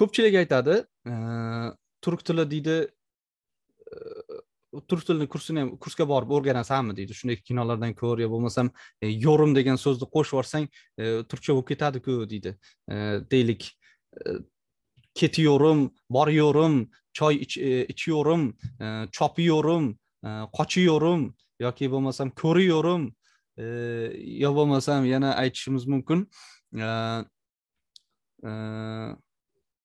ko'pchilik aytadi turk tili deydi e, turk tilini kursini ham kursga borib o'rganasanmi deydi shunday kinolardan ko'r yo bo'lmasam yo'rim degan so'zni qo'shib yuborsang e, turkcha bo'lib ketadiku deydi e, deylik ketiyorum boryuyorum choy ichiyorum chopiyorum qochiyorum yoki bo'lmasam ko'riyorum yo bo'lmasam yana aytishimiz mumkin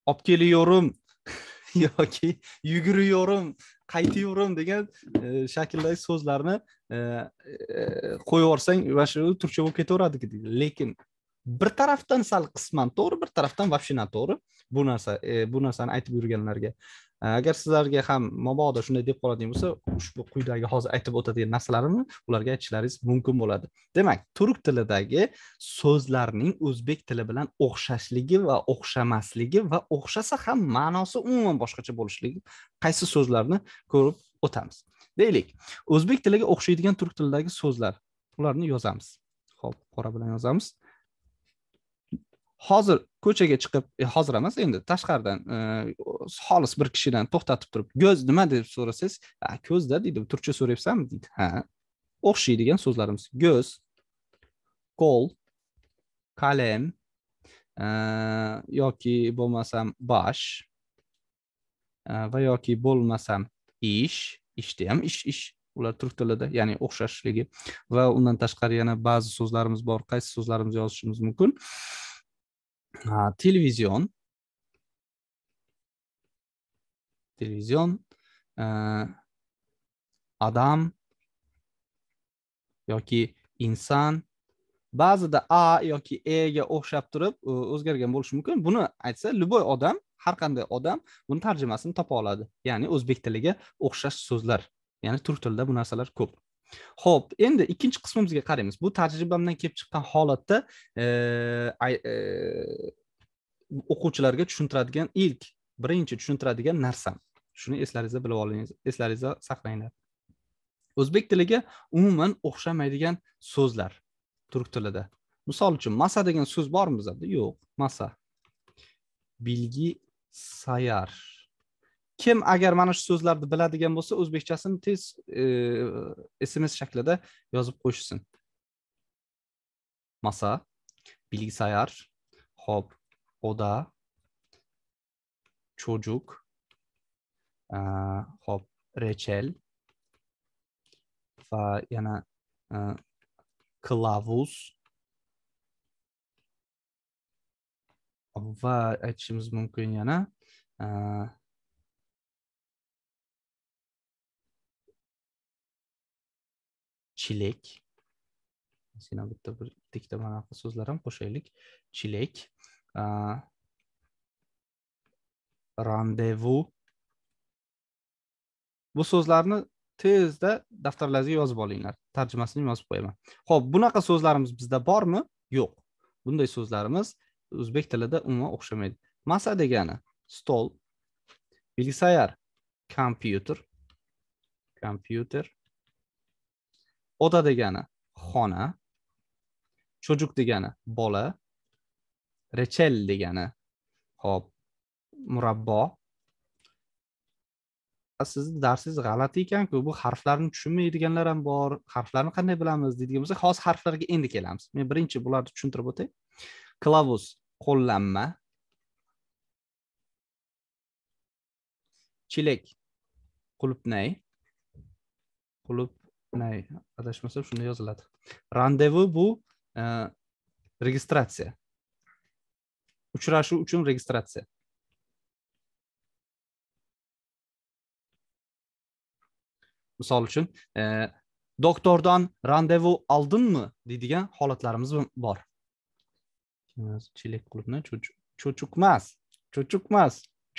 olib kelayorum yoki yugurayorum qaytayorum degan e, shakldagi so'zlarni e, e, qo'yib yuborsang mana shu turkcha bo'lib ketaveradiki lekin bir tarafdan sal qisman to'g'ri bir tarafdan вообще noto'g'ri bu narsa e, bu narsani aytib yurganlarga e, agar sizlarga ham mabodo shunday deb qoladigan bo'lsa ushbu quyidagi hozir aytib o'tadigan narsalarimni ularga aytishlaringiz mumkin bo'ladi demak turk tilidagi so'zlarning o'zbek tili bilan o'xshashligi va o'xshamasligi va o'xshasa ham ma'nosi umuman boshqacha bo'lishligi qaysi so'zlarni ko'rib o'tamiz deylik o'zbek tiliga o'xshaydigan turk tilidagi so'zlar ularni yozamiz hop qora bilan yozamiz hozir ko'chaga chiqib e, hozir emas endi tashqaridan e, xolis bir kishidan to'xtatib turib ko'z nima deb so'rasangiz ko'zda deydi turkcha so'rayapsanmi deydi ha o'xshaydigan so'zlarimiz ko'z qo'l kalem yoki bo'lmasam bosh e, va yoki bo'lmasam ish ishda ham ish ish ular turk tilida ya'ni o'xshashligi va undan tashqari yana ba'zi so'zlarimiz bor qaysi so'zlarimizni yozishimiz mumkin televizyon televizyon odam yoki inson ba'zida a yoki ega o'xshab turib o'zgargan bo'lishi mumkin buni aytsa любой odam har qanday odam buni tarjimasini topa oladi ya'ni o'zbek tiliga o'xshash so'zlar ya'ni turk tilida bu narsalar ko'p ho'p endi ikkinchi qismimizga qaraymiz bu tajribamdan kelib chiqqan holatda o'quvchilarga tushuntiradigan ilk birinchi tushuntiradigan narsam shuni eslaringizda bilib olingiz eslaringizda saqlanglar o'zbek tiliga umuman o'xshamaydigan so'zlar turk tilida misol uchun masa degan so'z bormi bizada yo'q masa bilgi sayar kim agar mana shu so'zlarni biladigan bo'lsa o'zbekchasini tez sms e, shaklida yozib qo'yishsin masa bilgisayar hop oda chojuk hop e, rechel va yana e, klavus va aytishimiz mumkin yana chilek seni bitta bir bitta ikkita manaqa so'zlar ham qo'shaylik chilek randevu bu so'zlarni tezda daftarlaringizga yozib olinglar tarjimasini yozib qo'yaman ho'p bunaqa so'zlarimiz bizda bormi yo'q bunday so'zlarimiz o'zbek tilida umuman o'xshamaydi masa degani stol bilgisayar kompyuter kompyuter ota degani xona cho'juk degani bola rechel degani hop murabbo sizni darsingiz g'alati ekanku bu harflarni tushunmaydiganlar ham bor harflarni qanday bilamiz deydigan bo'lsak hozir harflarga endi kelamiz men birinchi bularni tushuntirib o'tay klavus qo'llanma chilek qulupnay qulup nay adashmasam shunday yoziladi randevu bu registratsiya uchrashuv uchun registratsiya misol uchun doktordan randevu oldinmi deydigan holatlarimiz bor chelak klubni cho'chuk cho'chukmas cho'chuk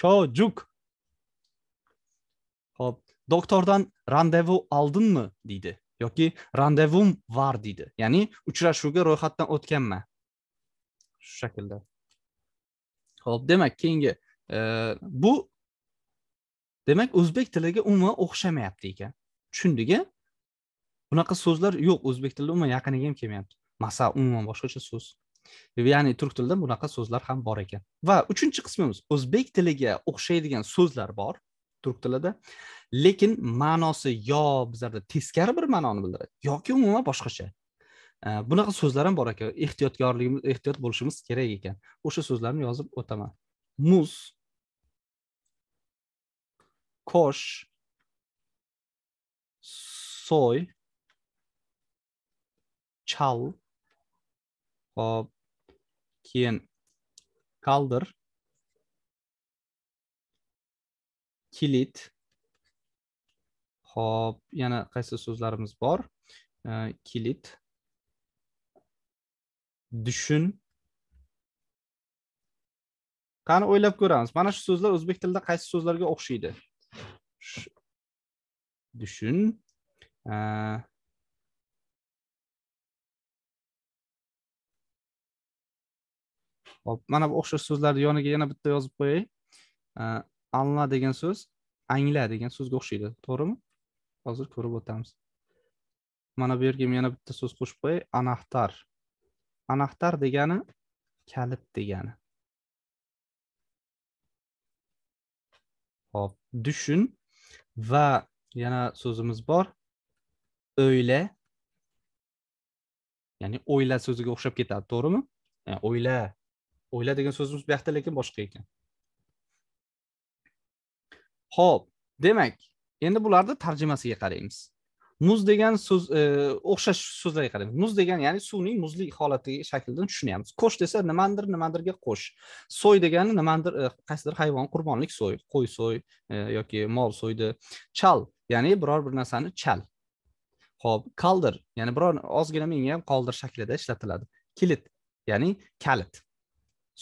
chojuk ho'p doktordan randevu mı deydi yoki randevum var deydi ya'ni uchrashuvga ro'yxatdan o'tganman shu shaklda ho'p demak keyingi e, bu demak o'zbek tiliga umuman o'xshamayapti ekan tushundik bunaqa so'zlar yo'q o'zbek tilida umuman yaqiniga ham kelmayapti masal umuman boshqacha so'z ya'ni turk tilida bunaqa so'zlar ham bor ekan va uchinchi qismimiz o'zbek tiliga o'xshaydigan so'zlar bor turk tilida lekin ma'nosi yo bizlarda teskari bir ma'noni bildiradi yoki umuman boshqacha bunaqa so'zlar ham bor ekan ehtiyotkorligimiz ehtiyot bo'lishimiz kerak ekan o'sha so'zlarni yozib o'taman muz kosh soy chal hop keyin kaldir kilit ho'p yana qaysi so'zlarimiz bor kilit dushun qani o'ylab ko'ramiz mana shu so'zlar o'zbek tilida qaysi so'zlarga o'xshaydi dushun hop mana bu o'xshash so'zlarni yoniga yana bitta yozib qo'yay anla degan so'z angla degan so'zga o'xshaydi to'g'rimi hozir ko'rib o'tamiz mana bu yerga yana bitta so'z qo'shib qo'yay anahtar anahtar degani kalit degani hop tushun va yana so'zimiz bor o'yla ya'ni o'yla so'ziga o'xshab ketadi to'g'rimi e, o'yla o'yla degan so'zimiz bu yoqda lekin boshqa ekan ho'p demak endi bularni tarjimasiga qaraymiz muz degan so'z e, o'xshash so'zlarga qaraymiz muz degan ya'ni suvning muzli holati shaklida tushunayapmiz qo'sh desa nimandir nimandirga qo'sh so'y degani nimandir e, qaysidir hayvon qurbonlik so'y qo'y so'y e, yoki mol so'ydi chal ya'ni biror bir narsani chal ho'p qaldir ya'ni biror ozgina menga ham qoldir shaklida ishlatiladi kilit ya'ni kalit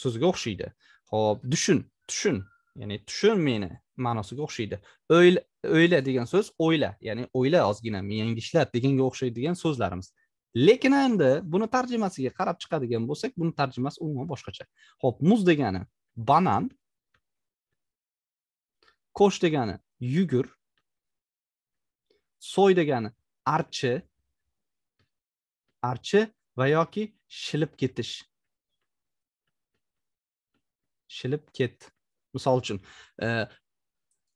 so'ziga o'xshaydi ho'p dushun tushun ya'ni tushun meni ma'nosiga o'xshaydi o'yla degan so'z o'yla ya'ni o'yla ozgina miyangni ishlat deganga o'xshaydigan so'zlarimiz lekin endi buni tarjimasiga qarab chiqadigan bo'lsak buni tarjimasi umuman boshqacha ho'p muz degani banan ko'sh degani yugur so'y degani archi archi va yoki shilib ketish shilib ket Misal uchun e,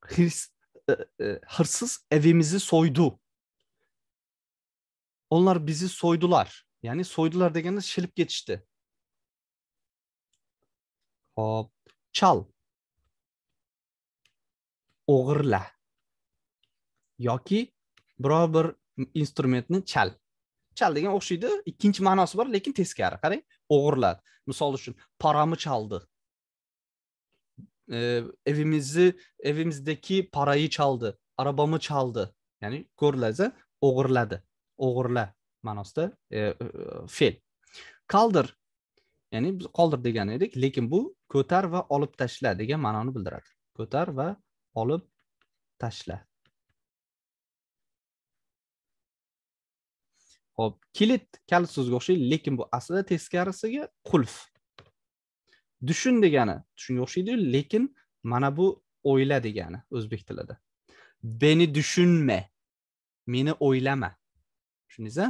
hirs, e, e, hırsız evimizi soydu. Onlar bizi soydular. Yani soydular deganda shilib ketishdi. Hop, chal. O'g'irla. yoki biror bir instrumentni chal. Chal degan o'xshaydi, ikkinchi ma'nosi bor, lekin teskari. Qarang, o'g'irladi. Misol uchun, paramni chaldi. e, evimizi evimizdeki parayı çaldı, arabamı çaldı. Ya'ni ko'rlaza o'g'irladi. O'g'irla ma'nosida e, e, fe'l. Kaldır. ya'ni biz qoldir degan edik, lekin bu ko'tar va olib tashla degan ma'noni bildiradi. Ko'tar va olib tashla. Hop, kilit kalit so'zga o'xshaydi, lekin bu aslida teskarisiga qulf. düşun degani shunga o'xshaydiyu lekin mana bu o'yla degani o'zbek tilida meni tushunma meni o'ylama tushundingizmi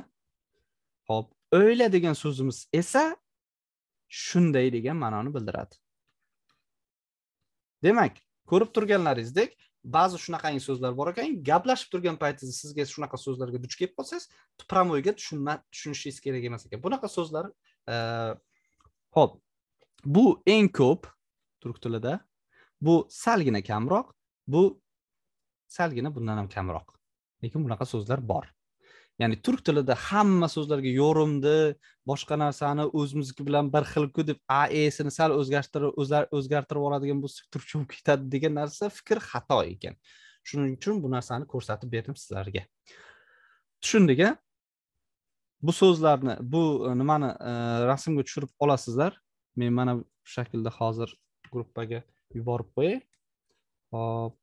ho'p o'yla degan so'zimiz esa shunday degan ma'noni bildiradi demak ko'rib turganlaringizdek ba'zi shunaqangi so'zlar bor ekan gaplashib turgan paytingizda sizga shunaqa so'zlarga duch kelib qolsangiz прямойga tushunma tushunishingiz kerak emas ekan bunaqa so'zlar ho'p bu eng ko'p turk tilida bu salgina kamroq bu salgina bundan ham kamroq lekin bunaqa so'zlar bor ya'ni turk tilida hamma so'zlarga yo'rimdi boshqa narsani o'zimizniki bilan bir xilku deb a esini sal o'zgartirib o'zgartirib oladigan bo'lsak turkcha bo'lib ketadi degan narsa fikr xato ekan shuning uchun bu narsani ko'rsatib berdim sizlarga tushundika bu so'zlarni bu e, nimani e, rasmga tushirib olasizlar men mana bu shaklda hozir gruppaga yuborib qo'yay hop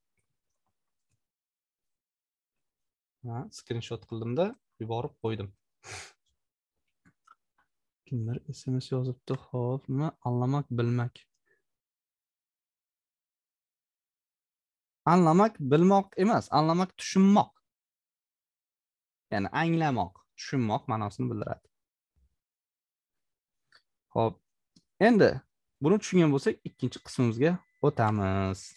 skrinshot qildimda yuborib qo'ydim kimdir sms yozibdi hop nima anglamak bilmak anglamak bilmoq emas anglamak tushunmoq ya'ni anglamoq tushunmoq ma'nosini bildiradi ho'p endi buni tushungan bo'lsak ikkinchi qismimizga o'tamiz